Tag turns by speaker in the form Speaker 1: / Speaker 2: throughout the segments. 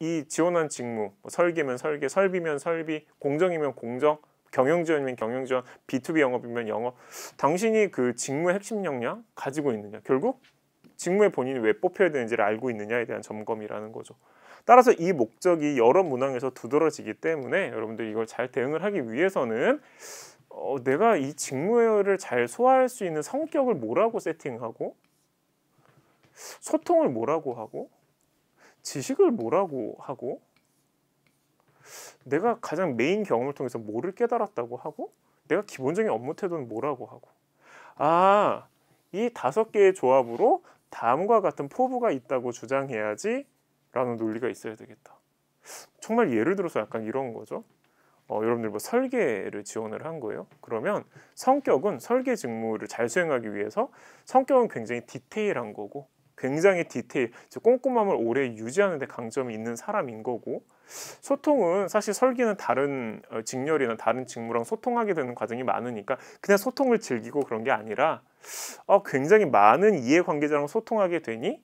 Speaker 1: 이 지원한 직무 뭐 설계면 설계, 설비면 설비, 공정이면 공정, 경영지원이면 경영지원, B2B 영업이면 영업 당신이 그 직무의 핵심 역량 가지고 있느냐 결국 직무의 본인이 왜 뽑혀야 되는지를 알고 있느냐에 대한 점검이라는 거죠. 따라서 이 목적이 여러 문항에서 두드러지기 때문에 여러분들이 이걸 잘 대응을 하기 위해서는 어, 내가 이 직무를 잘 소화할 수 있는 성격을 뭐라고 세팅하고 소통을 뭐라고 하고 지식을 뭐라고 하고 내가 가장 메인 경험을 통해서 뭐를 깨달았다고 하고 내가 기본적인 업무 태도는 뭐라고 하고 아 이 다섯 개의 조합으로 다음과 같은 포부가 있다고 주장해야지 라는 논리가 있어야 되겠다 정말 예를 들어서 약간 이런 거죠 어, 여러분들 뭐 설계를 지원을 한 거예요 그러면 성격은 설계 직무를 잘 수행하기 위해서 성격은 굉장히 디테일한 거고 굉장히 디테일, 꼼꼼함을 오래 유지하는 데 강점이 있는 사람인 거고 소통은 사실 설계는 다른 어, 직렬이나 다른 직무랑 소통하게 되는 과정이 많으니까 그냥 소통을 즐기고 그런 게 아니라 어, 굉장히 많은 이해관계자랑 소통하게 되니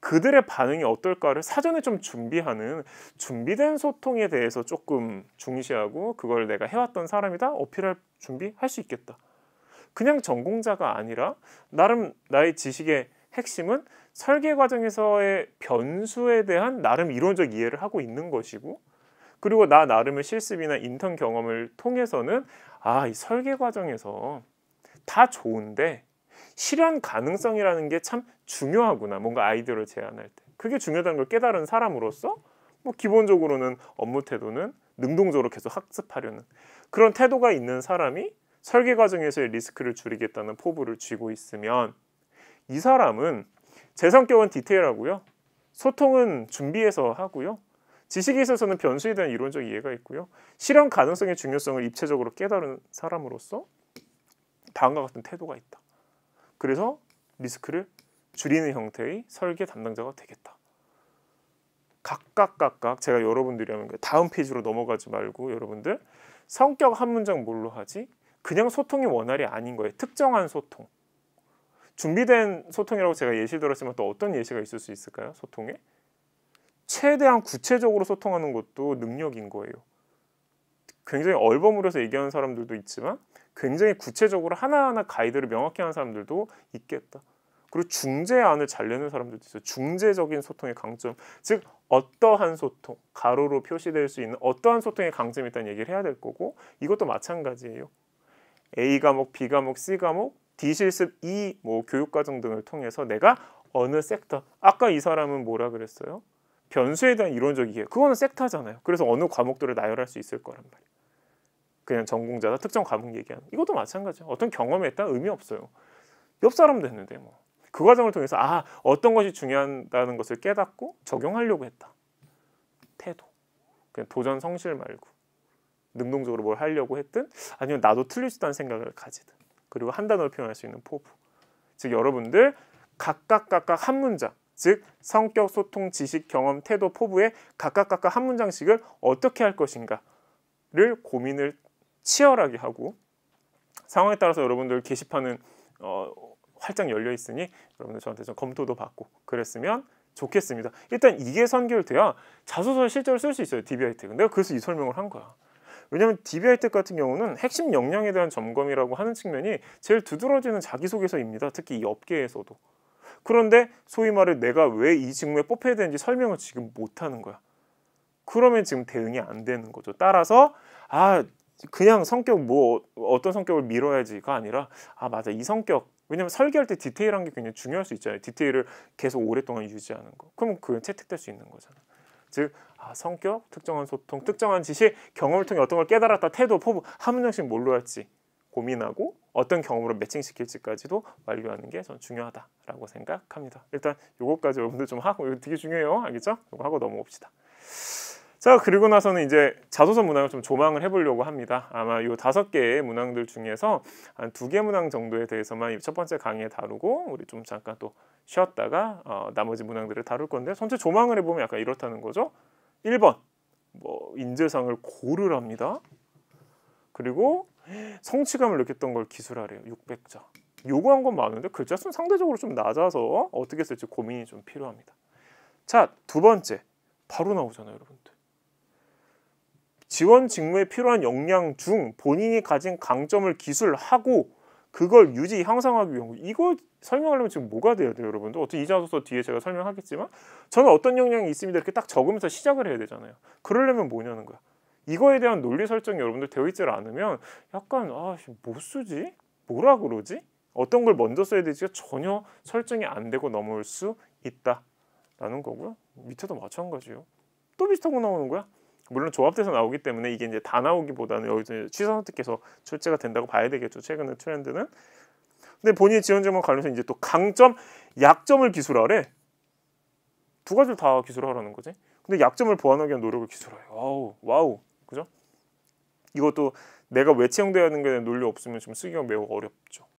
Speaker 1: 그들의 반응이 어떨까를 사전에 좀 준비하는 준비된 소통에 대해서 조금 중시하고 그걸 내가 해왔던 사람이다 어필할 준비할 수 있겠다. 그냥 전공자가 아니라 나름 나의 지식에 핵심은 설계 과정에서의 변수에 대한 나름 이론적 이해를 하고 있는 것이고 그리고 나 나름의 실습이나 인턴 경험을 통해서는 아, 이 설계 과정에서 다 좋은데 실현 가능성이라는 게 참 중요하구나. 뭔가 아이디어를 제안할 때. 그게 중요하다는 걸 깨달은 사람으로서 뭐 기본적으로는 업무 태도는 능동적으로 계속 학습하려는 그런 태도가 있는 사람이 설계 과정에서의 리스크를 줄이겠다는 포부를 쥐고 있으면 이 사람은 제 성격은 디테일하고요. 소통은 준비해서 하고요. 지식에 있어서는 변수에 대한 이론적 이해가 있고요. 실현 가능성의 중요성을 입체적으로 깨달은 사람으로서 다음과 같은 태도가 있다. 그래서 리스크를 줄이는 형태의 설계 담당자가 되겠다. 각각 각각 제가 여러분들이 하는 거예요. 다음 페이지로 넘어가지 말고 여러분들 성격 한 문장 뭘로 하지? 그냥 소통이 원활이 아닌 거예요. 특정한 소통. 준비된 소통이라고 제가 예시 들었지만 또 어떤 예시가 있을 수 있을까요? 소통에? 최대한 구체적으로 소통하는 것도 능력인 거예요. 굉장히 얼버무려서 얘기하는 사람들도 있지만 굉장히 구체적으로 하나하나 가이드를 명확히 하는 사람들도 있겠다. 그리고 중재안을 잘 내는 사람들도 있어요. 중재적인 소통의 강점. 즉 어떠한 소통, 가로로 표시될 수 있는 어떠한 소통의 강점이 있다는 얘기를 해야 될 거고 이것도 마찬가지예요. A 과목, B 과목, C 과목 디실습2뭐 e, 교육과정 등을 통해서 내가 어느 섹터 아까 이 사람은 뭐라 그랬어요? 변수에 대한 이론적 이해 그거는 섹터잖아요. 그래서 어느 과목들을 나열할 수 있을 거란 말이에요. 그냥 전공자다 특정 과목 얘기하는 이것도 마찬가지예요. 어떤 경험에 따라 의미 없어요. 옆 사람도 했는데 뭐. 그 과정을 통해서 아 어떤 것이 중요하다는 것을 깨닫고 적용하려고 했다. 태도. 그냥 도전 성실 말고 능동적으로 뭘 하려고 했든 아니면 나도 틀릴수 있다는 생각을 가지든 그리고 한 단어를 표현할 수 있는 포부. 즉 여러분들 각각 각각 한 문장, 즉 성격, 소통, 지식, 경험, 태도, 포부에 각각 각각 한 문장씩을 어떻게 할 것인가를 고민을 치열하게 하고 상황에 따라서 여러분들 게시판은 어, 활짝 열려 있으니 여러분들 저한테 좀 검토도 받고 그랬으면 좋겠습니다. 일단 이게 선결돼야 자소서 실제로 쓸 수 있어요. 디비아이트. 내가 그래서 이 설명을 한 거야. 왜냐하면 DBI텍 같은 경우는 핵심 역량에 대한 점검이라고 하는 측면이 제일 두드러지는 자기소개서입니다. 특히 이 업계에서도. 그런데 소위 말해 내가 왜 이 직무에 뽑혀야 되는지 설명을 지금 못하는 거야. 그러면 지금 대응이 안 되는 거죠. 따라서 아 그냥 성격 뭐 어떤 성격을 밀어야지가 아니라 아 맞아 이 성격 왜냐면 설계할 때 디테일한 게 굉장히 중요할 수 있잖아요. 디테일을 계속 오랫동안 유지하는 거. 그럼 그건 채택될 수 있는 거잖아요. 즉 아, 성격, 특정한 소통, 특정한 지식, 경험을 통해 어떤 걸 깨달았다, 태도, 포부 한 문장씩 뭘로 할지 고민하고 어떤 경험으로 매칭시킬지까지도 완료하는 게 저는 중요하다라고 생각합니다. 일단 요거까지 여러분들 좀 하고 이거 되게 중요해요. 알겠죠? 요거 하고 넘어옵시다. 자 그리고 나서는 이제 자소서 문항을 좀 조망을 해보려고 합니다. 아마 요 다섯 개의 문항들 중에서 한 두 개 문항 정도에 대해서만 첫 번째 강의에 다루고 우리 좀 잠깐 또 쉬었다가 어, 나머지 문항들을 다룰 건데 전체 조망을 해보면 약간 이렇다는 거죠. 1번 뭐 인재상을 고르랍니다. 그리고 성취감을 느꼈던 걸 기술하래요. 600자. 요구한 건 많은데 글자 수는 상대적으로 좀 낮아서 어떻게 쓸지 고민이 좀 필요합니다. 자 두 번째 바로 나오잖아요 여러분들. 지원 직무에 필요한 역량 중 본인이 가진 강점을 기술하고 그걸 유지 향상하기 위한 거. 이거 설명하려면 지금 뭐가 돼야 돼요, 여러분들? 어떻게 이자소서 뒤에 제가 설명하겠지만 저는 어떤 역량이 있습니다 이렇게 딱 적으면서 시작을 해야 되잖아요. 그러려면 뭐냐는 거야. 이거에 대한 논리 설정이 여러분들 되어 있질 않으면 약간 아뭐 씨 뭐 쓰지? 뭐라 그러지? 어떤 걸 먼저 써야 되지 전혀 설정이 안 되고 넘어올 수 있다라는 거고요. 밑에도 마찬가지예요. 또 비슷한 거 나오는 거야. 물론 조합돼서 나오기 때문에 이게 이제 다 나오기보다는 여기서 취사 선택해서 출제가 된다고 봐야 되겠죠. 최근의 트렌드는. 근데 본인의 지원 점목 관련해서 이제 또 강점, 약점을 기술하래. 두 가지를 다 기술하라는 거지. 근데 약점을 보완하기 위한 노력을 기술해. 와우, 와우, 그죠? 이것도 내가 왜채용되어야 하는 거에 대한 논리 없으면 좀 쓰기가 매우 어렵죠.